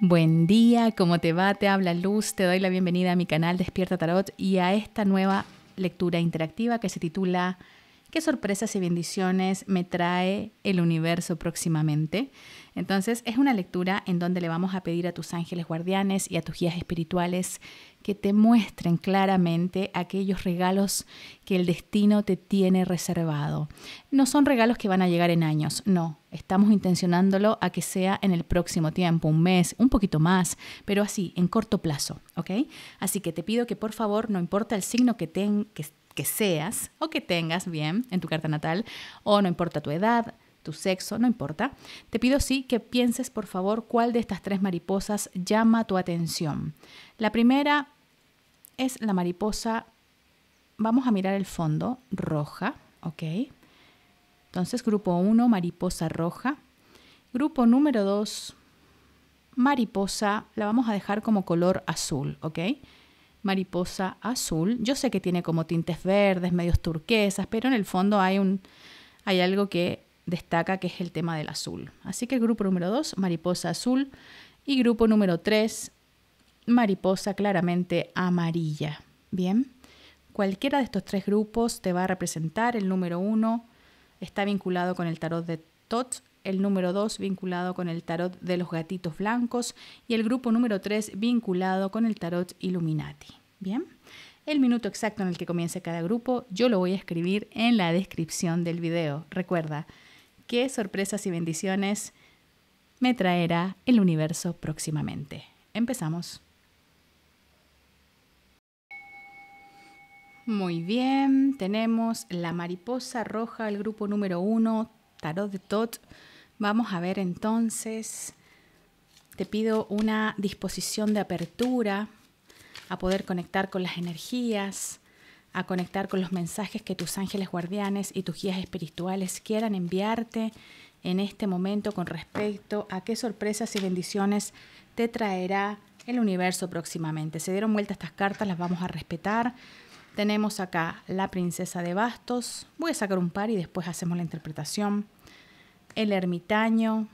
Buen día, ¿cómo te va? Te habla Luz, te doy la bienvenida a mi canal Despierta Tarot y a esta nueva lectura interactiva que se titula qué sorpresas y bendiciones me trae el universo próximamente. Entonces es una lectura en donde le vamos a pedir a tus ángeles guardianes y a tus guías espirituales que te muestren claramente aquellos regalos que el destino te tiene reservado. No son regalos que van a llegar en años, no. Estamos intencionándolo a que sea en el próximo tiempo, un mes, un poquito más, pero así, en corto plazo, ¿ok? Así que te pido que por favor, no importa el signo que, tengas, que que seas o que tengas bien en tu carta natal, o no importa tu edad, tu sexo, no importa, te pido sí que pienses por favor cuál de estas tres mariposas llama tu atención. La primera es la mariposa, vamos a mirar el fondo, roja, ¿ok? Entonces, grupo 1, mariposa roja. Grupo número 2, mariposa, la vamos a dejar como color azul, ¿ok? mariposa azul. Yo sé que tiene como tintes verdes, medios turquesas, pero en el fondo hay, un, hay algo que destaca que es el tema del azul. Así que el grupo número 2, mariposa azul, y grupo número 3, mariposa claramente amarilla. Bien, cualquiera de estos tres grupos te va a representar. El número 1 está vinculado con el tarot de Tot, el número 2 vinculado con el tarot de los gatitos blancos y el grupo número 3 vinculado con el tarot Illuminati. Bien. El minuto exacto en el que comience cada grupo yo lo voy a escribir en la descripción del video. Recuerda, qué sorpresas y bendiciones me traerá el universo próximamente. Empezamos. Muy bien, tenemos la mariposa roja, el grupo número uno, tarot de Tot. Vamos a ver entonces, te pido una disposición de apertura a poder conectar con las energías, a conectar con los mensajes que tus ángeles guardianes y tus guías espirituales quieran enviarte en este momento con respecto a qué sorpresas y bendiciones te traerá el universo próximamente. Se dieron vuelta estas cartas, las vamos a respetar. Tenemos acá la princesa de bastos. Voy a sacar un par y después hacemos la interpretación. El ermitaño.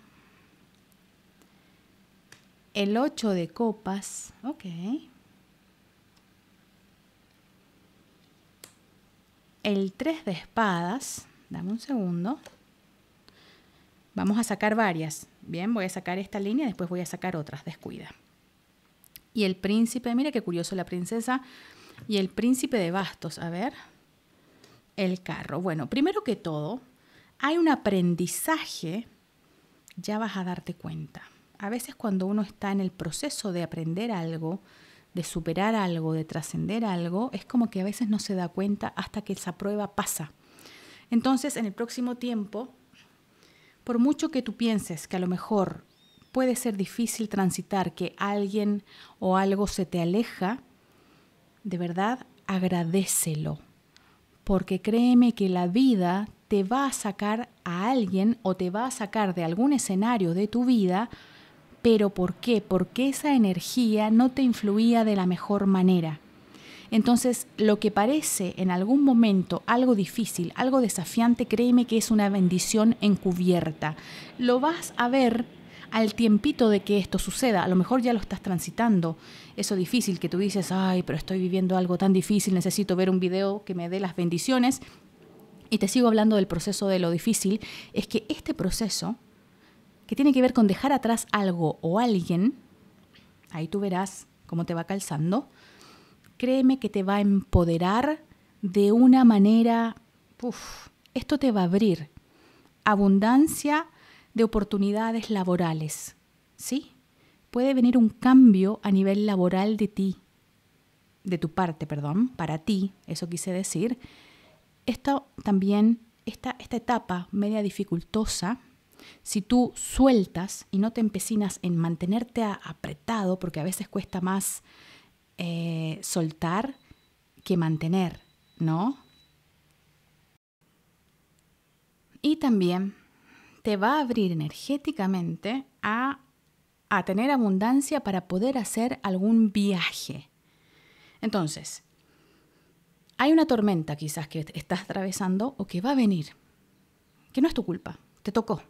El ocho de copas. Ok. el 3 de espadas. Dame un segundo. Vamos a sacar varias. Bien, voy a sacar esta línea, después voy a sacar otras. Descuida. Y el príncipe, mira qué curioso la princesa. Y el príncipe de bastos, a ver. El carro. Bueno, primero que todo, hay un aprendizaje, ya vas a darte cuenta. A veces cuando uno está en el proceso de aprender algo, de superar algo, de trascender algo, es como que a veces no se da cuenta hasta que esa prueba pasa. Entonces, en el próximo tiempo, por mucho que tú pienses que a lo mejor puede ser difícil transitar, que alguien o algo se te aleja, de verdad agradécelo. porque créeme que la vida te va a sacar a alguien o te va a sacar de algún escenario de tu vida pero ¿por qué? Porque esa energía no te influía de la mejor manera. Entonces, lo que parece en algún momento algo difícil, algo desafiante, créeme que es una bendición encubierta. Lo vas a ver al tiempito de que esto suceda. A lo mejor ya lo estás transitando. Eso difícil que tú dices, ay, pero estoy viviendo algo tan difícil, necesito ver un video que me dé las bendiciones. Y te sigo hablando del proceso de lo difícil. Es que este proceso que tiene que ver con dejar atrás algo o alguien, ahí tú verás cómo te va calzando, créeme que te va a empoderar de una manera, esto te va a abrir abundancia de oportunidades laborales, ¿sí? Puede venir un cambio a nivel laboral de ti, de tu parte, perdón, para ti, eso quise decir. Esto también, esta, esta etapa media dificultosa, si tú sueltas y no te empecinas en mantenerte apretado, porque a veces cuesta más eh, soltar que mantener, ¿no? Y también te va a abrir energéticamente a, a tener abundancia para poder hacer algún viaje. Entonces, hay una tormenta quizás que estás atravesando o que va a venir, que no es tu culpa, te tocó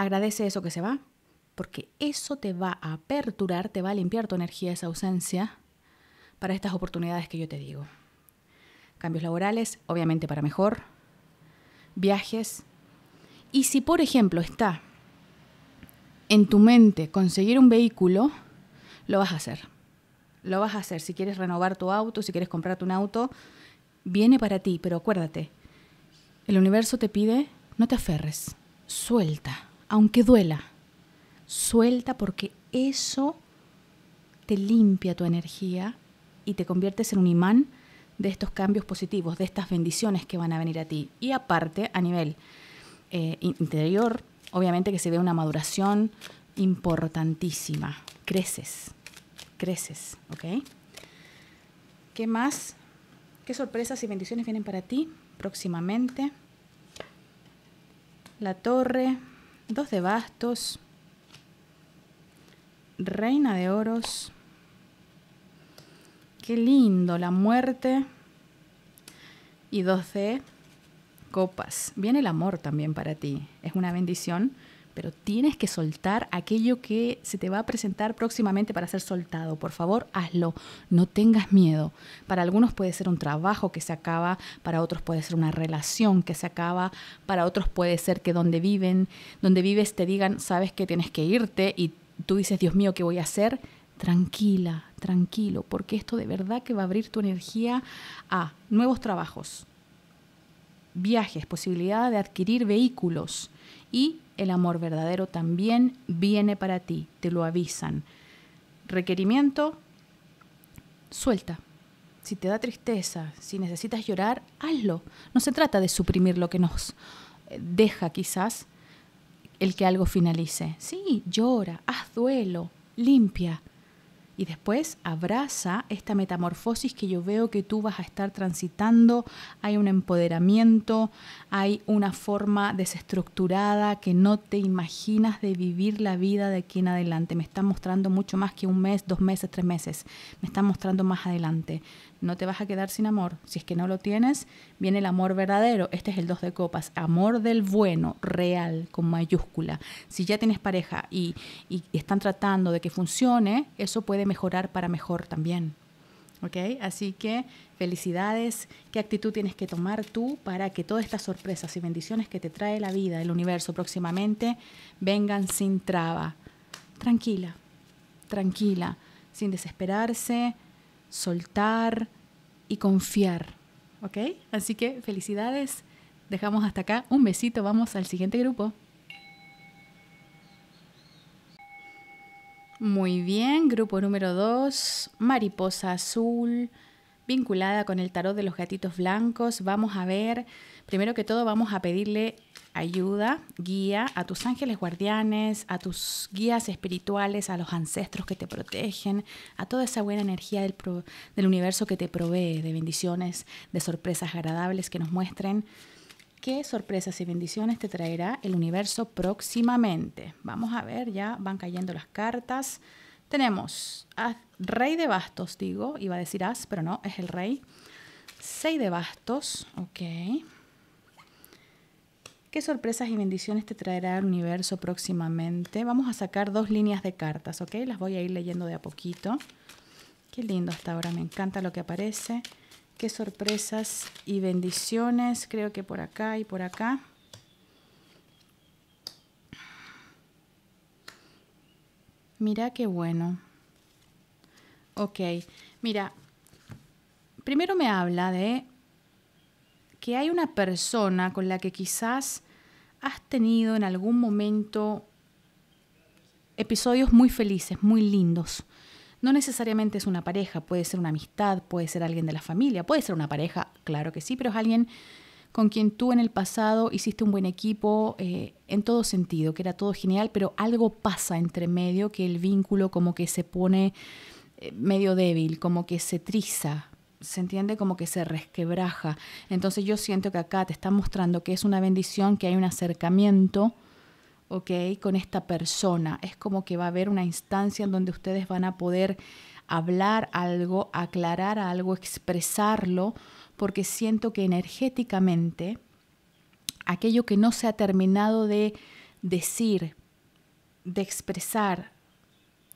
Agradece eso que se va, porque eso te va a aperturar, te va a limpiar tu energía, esa ausencia, para estas oportunidades que yo te digo. Cambios laborales, obviamente para mejor, viajes. Y si, por ejemplo, está en tu mente conseguir un vehículo, lo vas a hacer. Lo vas a hacer. Si quieres renovar tu auto, si quieres comprarte un auto, viene para ti, pero acuérdate, el universo te pide, no te aferres, suelta aunque duela, suelta porque eso te limpia tu energía y te conviertes en un imán de estos cambios positivos, de estas bendiciones que van a venir a ti. Y aparte, a nivel eh, interior, obviamente que se ve una maduración importantísima. Creces, creces, ¿ok? ¿Qué más? ¿Qué sorpresas y bendiciones vienen para ti próximamente? La torre, Dos de bastos. Reina de oros. Qué lindo, la muerte. Y dos de copas. Viene el amor también para ti. Es una bendición pero tienes que soltar aquello que se te va a presentar próximamente para ser soltado. Por favor, hazlo, no tengas miedo. Para algunos puede ser un trabajo que se acaba, para otros puede ser una relación que se acaba, para otros puede ser que donde viven, donde vives te digan, sabes que tienes que irte y tú dices, Dios mío, ¿qué voy a hacer? Tranquila, tranquilo, porque esto de verdad que va a abrir tu energía a nuevos trabajos, viajes, posibilidad de adquirir vehículos y el amor verdadero también viene para ti, te lo avisan. Requerimiento, suelta. Si te da tristeza, si necesitas llorar, hazlo. No se trata de suprimir lo que nos eh, deja quizás el que algo finalice. Sí, llora, haz duelo, limpia, y después abraza esta metamorfosis que yo veo que tú vas a estar transitando. Hay un empoderamiento, hay una forma desestructurada que no te imaginas de vivir la vida de aquí en adelante. Me está mostrando mucho más que un mes, dos meses, tres meses. Me está mostrando más adelante no te vas a quedar sin amor. Si es que no lo tienes, viene el amor verdadero. Este es el dos de copas, amor del bueno, real, con mayúscula. Si ya tienes pareja y, están tratando de que funcione, eso puede mejorar para mejor también. ¿Ok? Así que felicidades, qué actitud tienes que tomar tú para que todas estas sorpresas y bendiciones que te trae la vida, el universo próximamente, vengan sin traba. Tranquila, tranquila, sin desesperarse, soltar y confiar. ¿Ok? Así que felicidades. Dejamos hasta acá. Un besito. Vamos al siguiente grupo. Muy bien, grupo número 2, mariposa azul, vinculada con el tarot de los gatitos blancos. Vamos a ver, primero que todo vamos a pedirle ayuda, guía a tus ángeles guardianes, a tus guías espirituales, a los ancestros que te protegen, a toda esa buena energía del, del universo que te provee de bendiciones, de sorpresas agradables que nos muestren qué sorpresas y bendiciones te traerá el universo próximamente. Vamos a ver, ya van cayendo las cartas. Tenemos rey de bastos, digo, iba a decir as, pero no, es el rey. Seis de bastos, ok. ¿Qué sorpresas y bendiciones te traerá el universo próximamente? Vamos a sacar dos líneas de cartas, ¿ok? Las voy a ir leyendo de a poquito. Qué lindo hasta ahora, me encanta lo que aparece. Qué sorpresas y bendiciones, creo que por acá y por acá. Mira qué bueno. Ok, mira, primero me habla de que hay una persona con la que quizás has tenido en algún momento episodios muy felices, muy lindos. No necesariamente es una pareja, puede ser una amistad, puede ser alguien de la familia, puede ser una pareja, claro que sí, pero es alguien con quien tú en el pasado hiciste un buen equipo eh, en todo sentido, que era todo genial, pero algo pasa entre medio que el vínculo como que se pone eh, medio débil, como que se triza, se entiende como que se resquebraja. Entonces yo siento que acá te está mostrando que es una bendición, que hay un acercamiento, ¿ok? Con esta persona. Es como que va a haber una instancia en donde ustedes van a poder hablar algo, aclarar algo, expresarlo porque siento que energéticamente aquello que no se ha terminado de decir, de expresar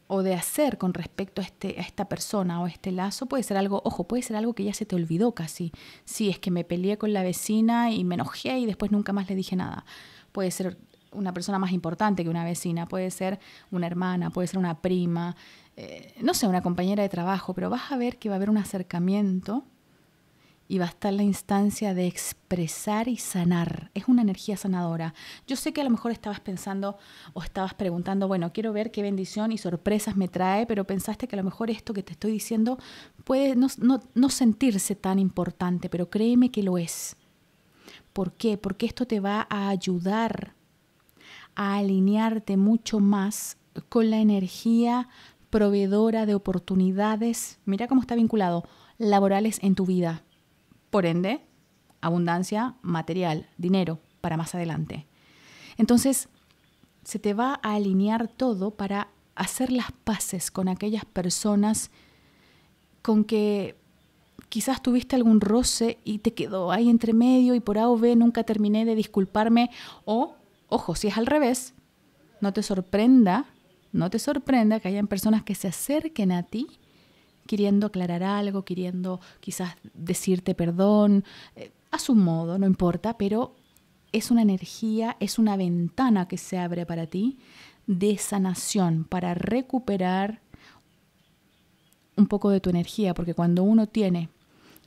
o de hacer con respecto a, este, a esta persona o a este lazo puede ser algo, ojo, puede ser algo que ya se te olvidó casi. Si es que me peleé con la vecina y me enojé y después nunca más le dije nada. Puede ser una persona más importante que una vecina, puede ser una hermana, puede ser una prima, eh, no sé, una compañera de trabajo, pero vas a ver que va a haber un acercamiento y va a estar la instancia de expresar y sanar. Es una energía sanadora. Yo sé que a lo mejor estabas pensando o estabas preguntando, bueno, quiero ver qué bendición y sorpresas me trae, pero pensaste que a lo mejor esto que te estoy diciendo puede no, sentirse tan importante, pero créeme que lo es. ¿Por qué? Porque esto te va a ayudar a alinearte mucho más con la energía proveedora de oportunidades, mira cómo está vinculado, laborales en tu vida. Por ende, abundancia material, dinero, para más adelante. Entonces, se te va a alinear todo para hacer las paces con aquellas personas con que quizás tuviste algún roce y te quedó ahí entre medio y por A o B nunca terminé de disculparme o, ojo, si es al revés, no te sorprenda, no te sorprenda que hayan personas que se acerquen a ti queriendo aclarar algo, queriendo quizás decirte perdón, eh, a su modo, no importa, pero es una energía, es una ventana que se abre para ti de sanación, para recuperar un poco de tu energía, porque cuando uno tiene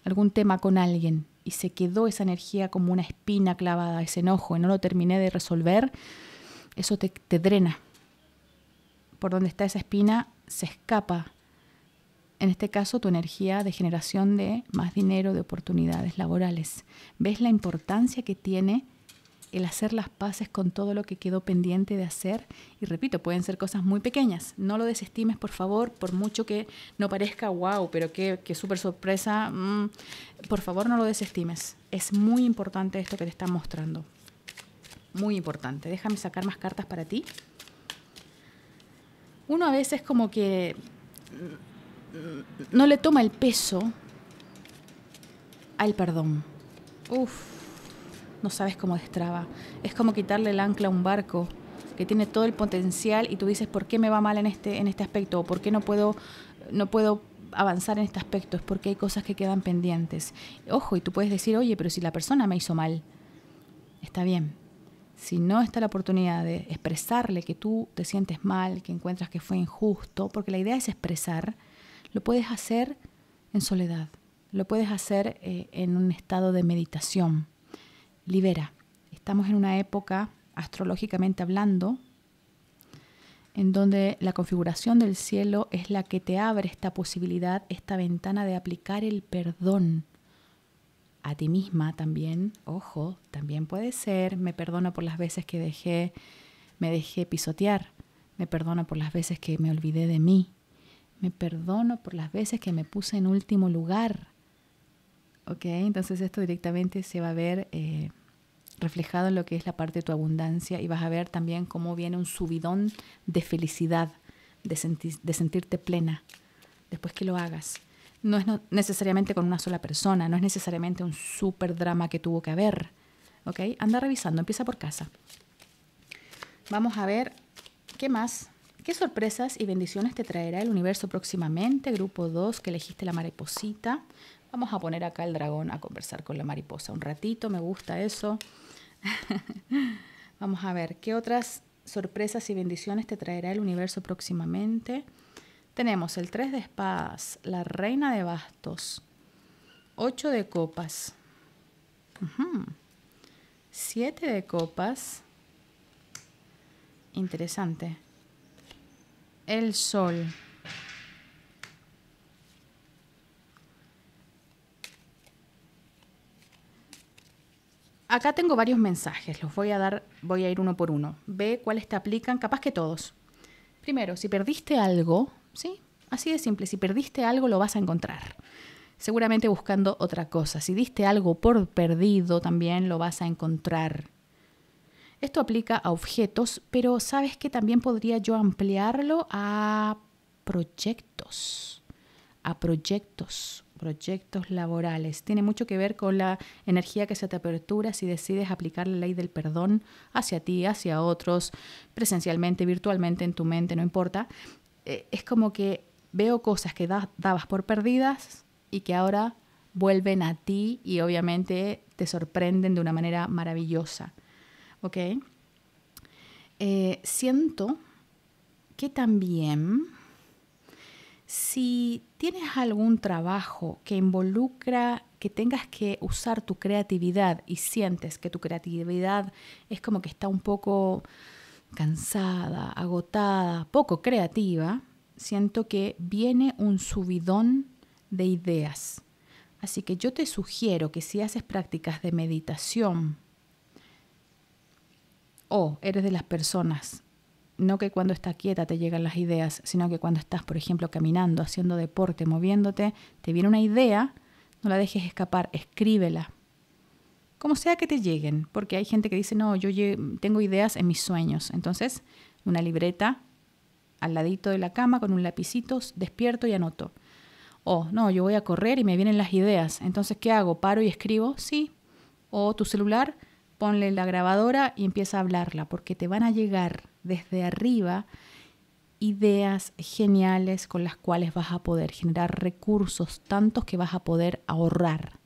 algún tema con alguien y se quedó esa energía como una espina clavada, ese enojo, y no lo terminé de resolver, eso te, te drena. Por donde está esa espina se escapa en este caso tu energía de generación de más dinero, de oportunidades laborales. ¿Ves la importancia que tiene el hacer las paces con todo lo que quedó pendiente de hacer? Y repito, pueden ser cosas muy pequeñas. No lo desestimes, por favor, por mucho que no parezca wow, pero que, súper sorpresa. Mm, por favor, no lo desestimes. Es muy importante esto que te están mostrando. Muy importante. Déjame sacar más cartas para ti. Uno a veces como que no le toma el peso al perdón. Uf, no sabes cómo destraba. Es como quitarle el ancla a un barco que tiene todo el potencial y tú dices, ¿por qué me va mal en este, en este aspecto? por qué no puedo, no puedo avanzar en este aspecto? Es porque hay cosas que quedan pendientes. Ojo, y tú puedes decir, oye, pero si la persona me hizo mal, está bien. Si no está la oportunidad de expresarle que tú te sientes mal, que encuentras que fue injusto, porque la idea es expresar, lo puedes hacer en soledad, lo puedes hacer eh, en un estado de meditación. Libera. Estamos en una época, astrológicamente hablando, en donde la configuración del cielo es la que te abre esta posibilidad, esta ventana de aplicar el perdón a ti misma también, ojo, también puede ser, me perdono por las veces que dejé, me dejé pisotear, me perdono por las veces que me olvidé de mí, me perdono por las veces que me puse en último lugar. ¿Ok? Entonces esto directamente se va a ver eh, reflejado en lo que es la parte de tu abundancia y vas a ver también cómo viene un subidón de felicidad, de, sentirte plena después que lo hagas. No es necesariamente con una sola persona, no es necesariamente un super drama que tuvo que haber. ¿Ok? Anda revisando, empieza por casa. Vamos a ver qué más ¿Qué sorpresas y bendiciones te traerá el universo próximamente? Grupo 2, que elegiste la mariposita. Vamos a poner acá el dragón a conversar con la mariposa un ratito, me gusta eso. Vamos a ver, ¿qué otras sorpresas y bendiciones te traerá el universo próximamente? Tenemos el 3 de espadas, la reina de bastos, 8 de copas, 7 de copas. Interesante el sol. Acá tengo varios mensajes, los voy a dar, voy a ir uno por uno. Ve cuáles te aplican, capaz que todos. Primero, si perdiste algo, ¿sí? Así de simple, si perdiste algo lo vas a encontrar. Seguramente buscando otra cosa. Si diste algo por perdido, también lo vas a encontrar. Esto aplica a objetos, pero sabes que también podría yo ampliarlo a proyectos, a proyectos, proyectos laborales. Tiene mucho que ver con la energía que se te apertura si decides aplicar la ley del perdón hacia ti, hacia otros, presencialmente, virtualmente, en tu mente, no importa. Eh, es como que veo cosas que dabas por perdidas y que ahora vuelven a ti y obviamente te sorprenden de una manera maravillosa. ¿ok? Eh, siento que también si tienes algún trabajo que involucra que tengas que usar tu creatividad y sientes que tu creatividad es como que está un poco cansada, agotada, poco creativa, siento que viene un subidón de ideas. Así que yo te sugiero que si haces prácticas de meditación, o eres de las personas, no que cuando está quieta te llegan las ideas, sino que cuando estás, por ejemplo, caminando, haciendo deporte, moviéndote, te viene una idea, no la dejes escapar, escríbela. Como sea que te lleguen, porque hay gente que dice, no, yo tengo ideas en mis sueños. Entonces, una libreta al ladito de la cama con un lapicito, despierto y anoto. O, no, yo voy a correr y me vienen las ideas. Entonces, ¿qué hago? ¿Paro y escribo? Sí. O tu celular, ponle la grabadora y empieza a hablarla, porque te van a llegar desde arriba ideas geniales con las cuales vas a poder generar recursos, tantos que vas a poder ahorrar.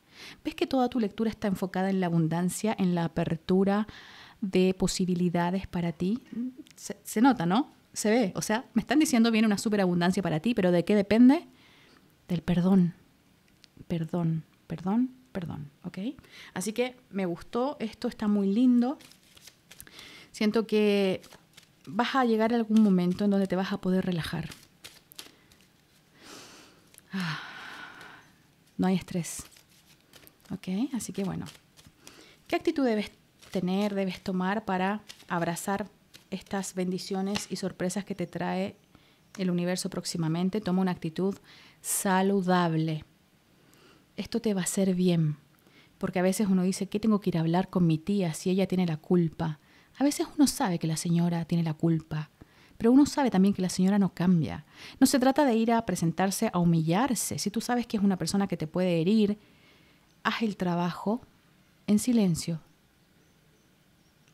¿Ves que toda tu lectura está enfocada en la abundancia, en la apertura de posibilidades para ti? Se, nota, ¿no? Se ve. O sea, me están diciendo viene una superabundancia para ti, pero ¿de qué depende? Del perdón. Perdón, perdón, perdón, ¿ok? Así que me gustó, esto está muy lindo. Siento que vas a llegar a algún momento en donde te vas a poder relajar. Ah, no hay estrés, ¿ok? Así que bueno, ¿qué actitud debes tener, debes tomar para abrazar estas bendiciones y sorpresas que te trae el universo próximamente? Toma una actitud saludable esto te va a hacer bien. Porque a veces uno dice, ¿qué tengo que ir a hablar con mi tía si ella tiene la culpa? A veces uno sabe que la señora tiene la culpa, pero uno sabe también que la señora no cambia. No se trata de ir a presentarse a humillarse. Si tú sabes que es una persona que te puede herir, haz el trabajo en silencio.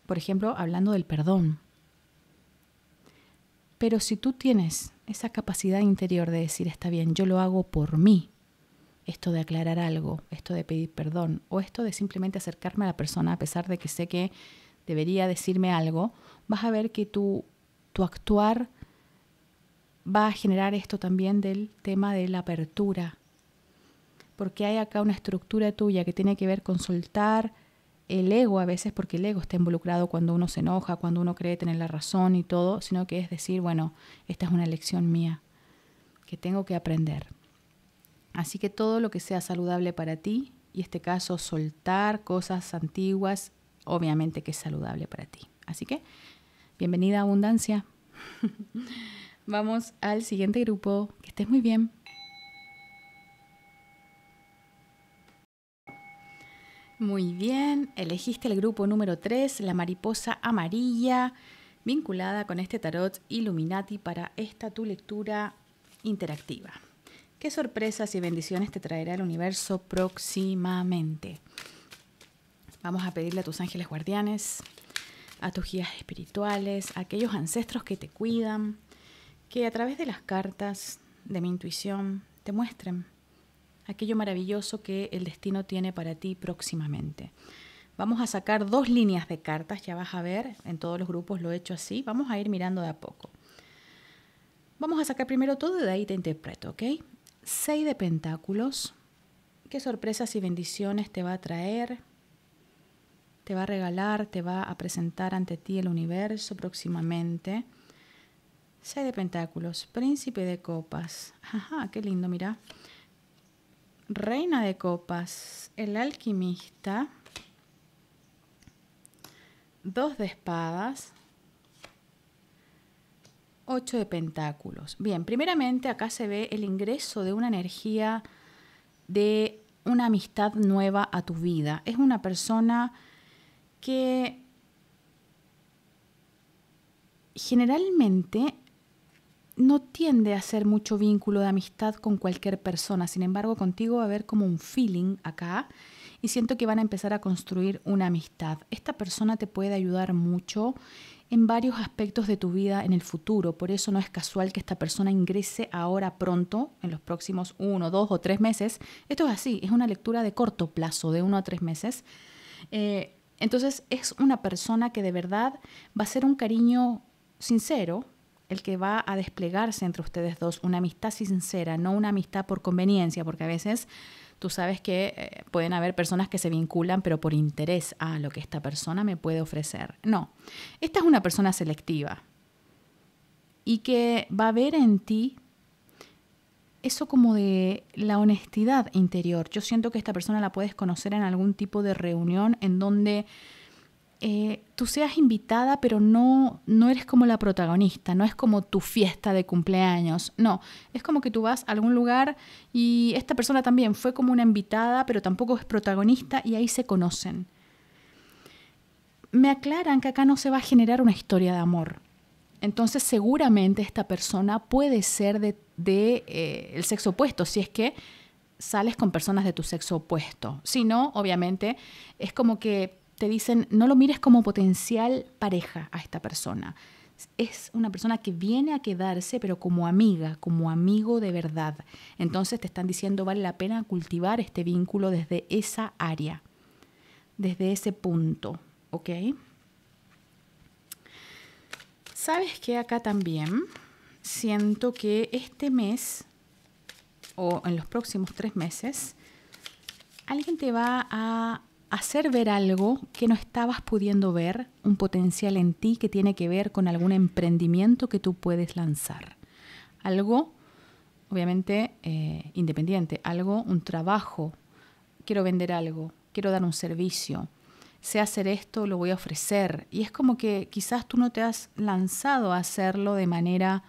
Por ejemplo, hablando del perdón. Pero si tú tienes esa capacidad interior de decir, está bien, yo lo hago por mí, esto de aclarar algo, esto de pedir perdón o esto de simplemente acercarme a la persona a pesar de que sé que debería decirme algo, vas a ver que tu, tu actuar va a generar esto también del tema de la apertura. Porque hay acá una estructura tuya que tiene que ver con soltar el ego a veces, porque el ego está involucrado cuando uno se enoja, cuando uno cree tener la razón y todo, sino que es decir, bueno, esta es una lección mía que tengo que aprender. Así que todo lo que sea saludable para ti, y este caso soltar cosas antiguas, obviamente que es saludable para ti. Así que, bienvenida a Abundancia. Vamos al siguiente grupo. Que estés muy bien. Muy bien, elegiste el grupo número 3, la mariposa amarilla, vinculada con este tarot Illuminati para esta tu lectura interactiva qué sorpresas y bendiciones te traerá el universo próximamente. Vamos a pedirle a tus ángeles guardianes, a tus guías espirituales, a aquellos ancestros que te cuidan, que a través de las cartas, de mi intuición, te muestren aquello maravilloso que el destino tiene para ti próximamente. Vamos a sacar dos líneas de cartas, ya vas a ver, en todos los grupos lo he hecho así, vamos a ir mirando de a poco. Vamos a sacar primero todo y de ahí te interpreto, ¿ok? Seis de Pentáculos. ¿Qué sorpresas y bendiciones te va a traer? Te va a regalar, te va a presentar ante ti el universo próximamente. Seis de Pentáculos, Príncipe de Copas. Ajá, qué lindo, mira. Reina de Copas, el alquimista. Dos de espadas, Ocho de pentáculos. Bien, primeramente acá se ve el ingreso de una energía de una amistad nueva a tu vida. Es una persona que generalmente no tiende a hacer mucho vínculo de amistad con cualquier persona. Sin embargo, contigo va a haber como un feeling acá y siento que van a empezar a construir una amistad. Esta persona te puede ayudar mucho en varios aspectos de tu vida en el futuro. Por eso no es casual que esta persona ingrese ahora pronto, en los próximos uno, dos o tres meses. Esto es así, es una lectura de corto plazo, de uno a tres meses. Eh, entonces es una persona que de verdad va a ser un cariño sincero, el que va a desplegarse entre ustedes dos, una amistad sincera, no una amistad por conveniencia, porque a veces Tú sabes que eh, pueden haber personas que se vinculan, pero por interés a lo que esta persona me puede ofrecer. No, esta es una persona selectiva y que va a ver en ti eso como de la honestidad interior. Yo siento que esta persona la puedes conocer en algún tipo de reunión en donde eh, tú seas invitada, pero no, no eres como la protagonista, no es como tu fiesta de cumpleaños, no, es como que tú vas a algún lugar y esta persona también fue como una invitada, pero tampoco es protagonista y ahí se conocen. Me aclaran que acá no se va a generar una historia de amor. Entonces seguramente esta persona puede ser de, eh, el sexo opuesto, si es que sales con personas de tu sexo opuesto. Si no, obviamente, es como que te dicen, no lo mires como potencial pareja a esta persona. Es una persona que viene a quedarse, pero como amiga, como amigo de verdad. Entonces te están diciendo, vale la pena cultivar este vínculo desde esa área, desde ese punto, ¿ok? Sabes que acá también siento que este mes o en los próximos tres meses, alguien te va a hacer ver algo que no estabas pudiendo ver, un potencial en ti que tiene que ver con algún emprendimiento que tú puedes lanzar. Algo, obviamente, eh, independiente, algo, un trabajo, quiero vender algo, quiero dar un servicio, sé hacer esto, lo voy a ofrecer. Y es como que quizás tú no te has lanzado a hacerlo de manera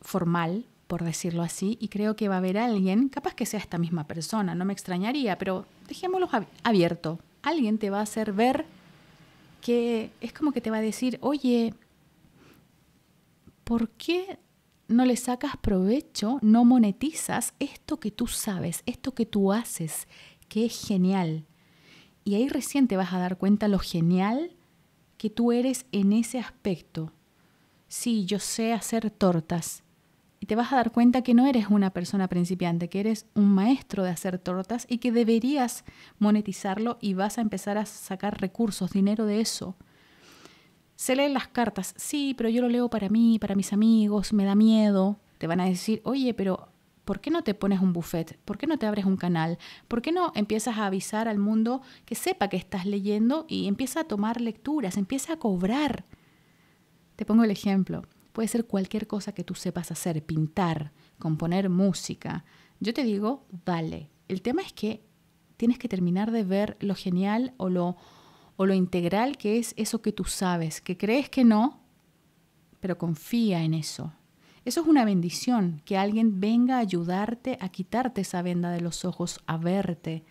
formal, por decirlo así, y creo que va a haber alguien, capaz que sea esta misma persona, no me extrañaría, pero dejémoslo abierto. Alguien te va a hacer ver que es como que te va a decir, oye, ¿por qué no le sacas provecho, no monetizas esto que tú sabes, esto que tú haces, que es genial? Y ahí recién te vas a dar cuenta lo genial que tú eres en ese aspecto. Sí, yo sé hacer tortas, y te vas a dar cuenta que no eres una persona principiante, que eres un maestro de hacer tortas y que deberías monetizarlo y vas a empezar a sacar recursos, dinero de eso. Se leen las cartas, sí, pero yo lo leo para mí, para mis amigos, me da miedo. Te van a decir, oye, pero ¿por qué no te pones un buffet? ¿Por qué no te abres un canal? ¿Por qué no empiezas a avisar al mundo que sepa que estás leyendo y empieza a tomar lecturas, empieza a cobrar? Te pongo el ejemplo. Puede ser cualquier cosa que tú sepas hacer, pintar, componer música. Yo te digo, dale. El tema es que tienes que terminar de ver lo genial o lo, o lo integral que es eso que tú sabes, que crees que no, pero confía en eso. Eso es una bendición, que alguien venga a ayudarte a quitarte esa venda de los ojos, a verte.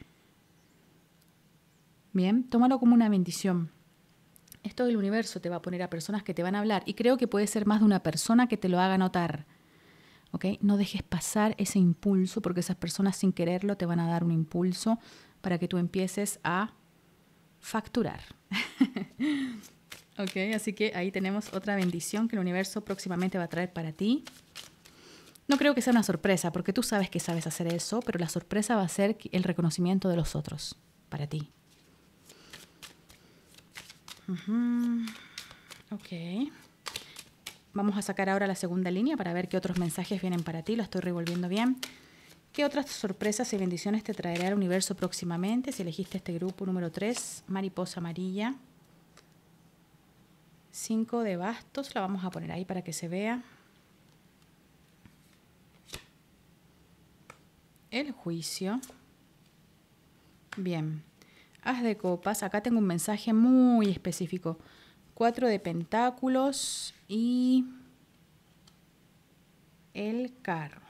Bien, tómalo como una bendición. Esto del universo te va a poner a personas que te van a hablar y creo que puede ser más de una persona que te lo haga notar. ¿ok? No dejes pasar ese impulso porque esas personas sin quererlo te van a dar un impulso para que tú empieces a facturar. ok, así que ahí tenemos otra bendición que el universo próximamente va a traer para ti. No creo que sea una sorpresa, porque tú sabes que sabes hacer eso, pero la sorpresa va a ser el reconocimiento de los otros para ti. Vamos a sacar ahora la segunda línea para ver qué otros mensajes vienen para ti. Lo estoy revolviendo bien. ¿Qué otras sorpresas y bendiciones te traerá el universo próximamente si elegiste este grupo número 3, mariposa amarilla? 5 de bastos, la vamos a poner ahí para que se vea. El juicio. Bien. Haz de copas, acá tengo un mensaje muy específico. Cuatro de pentáculos y el carro.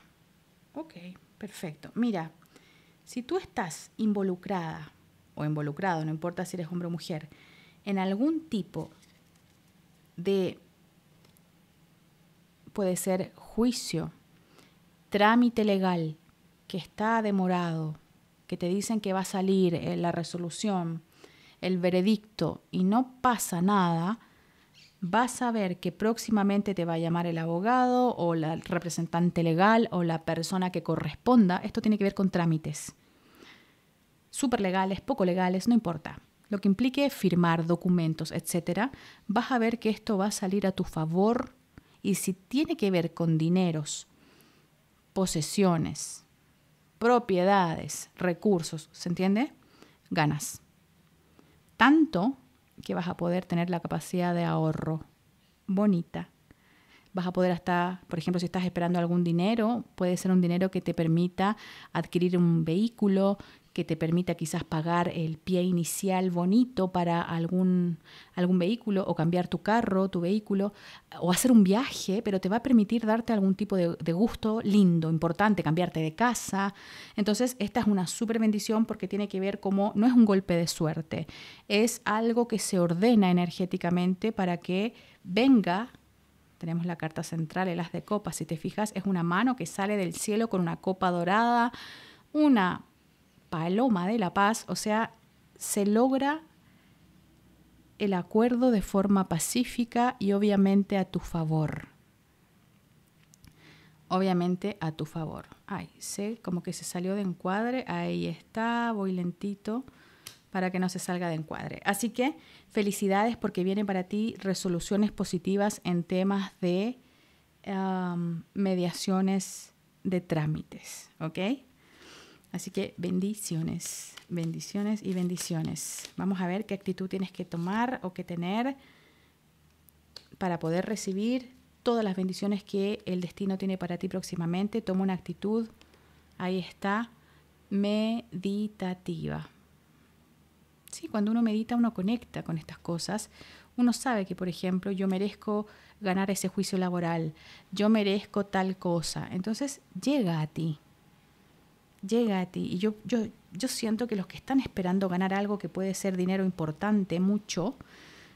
Ok, perfecto. Mira, si tú estás involucrada o involucrado, no importa si eres hombre o mujer, en algún tipo de, puede ser juicio, trámite legal que está demorado, que te dicen que va a salir eh, la resolución, el veredicto y no pasa nada, vas a ver que próximamente te va a llamar el abogado o la representante legal o la persona que corresponda. Esto tiene que ver con trámites. Súper legales, poco legales, no importa. Lo que implique firmar documentos, etcétera, vas a ver que esto va a salir a tu favor y si tiene que ver con dineros, posesiones, propiedades, recursos, ¿se entiende? Ganas. Tanto que vas a poder tener la capacidad de ahorro bonita. Vas a poder hasta, por ejemplo, si estás esperando algún dinero, puede ser un dinero que te permita adquirir un vehículo, que te permita quizás pagar el pie inicial bonito para algún, algún vehículo o cambiar tu carro, tu vehículo, o hacer un viaje, pero te va a permitir darte algún tipo de, gusto lindo, importante, cambiarte de casa. Entonces, esta es una súper bendición porque tiene que ver como, no es un golpe de suerte, es algo que se ordena energéticamente para que venga tenemos la carta central, el as de copas, si te fijas, es una mano que sale del cielo con una copa dorada, una Paloma de la Paz, o sea, se logra el acuerdo de forma pacífica y obviamente a tu favor. Obviamente a tu favor. Ay, sé como que se salió de encuadre. Ahí está, voy lentito para que no se salga de encuadre. Así que felicidades porque vienen para ti resoluciones positivas en temas de mediaciones de trámites, ¿ok? Así que bendiciones, bendiciones y bendiciones. Vamos a ver qué actitud tienes que tomar o que tener para poder recibir todas las bendiciones que el destino tiene para ti próximamente. Toma una actitud, ahí está, meditativa. Sí, cuando uno medita, uno conecta con estas cosas. Uno sabe que, por ejemplo, yo merezco ganar ese juicio laboral, yo merezco tal cosa. Entonces llega a ti llega a ti. Y yo, yo, yo siento que los que están esperando ganar algo que puede ser dinero importante, mucho,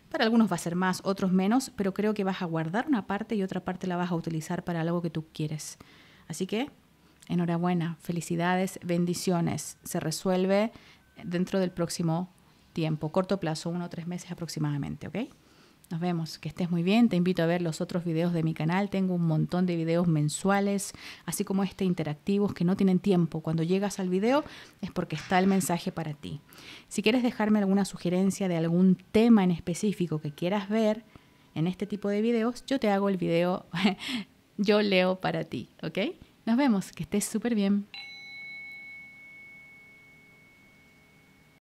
para algunos va a ser más, otros menos, pero creo que vas a guardar una parte y otra parte la vas a utilizar para algo que tú quieres. Así que, enhorabuena, felicidades, bendiciones. Se resuelve dentro del próximo tiempo, corto plazo, uno o tres meses aproximadamente, ¿ok? Nos vemos, que estés muy bien. Te invito a ver los otros videos de mi canal. Tengo un montón de videos mensuales, así como este interactivos que no tienen tiempo. Cuando llegas al video es porque está el mensaje para ti. Si quieres dejarme alguna sugerencia de algún tema en específico que quieras ver en este tipo de videos, yo te hago el video, yo leo para ti, ¿ok? Nos vemos, que estés súper bien.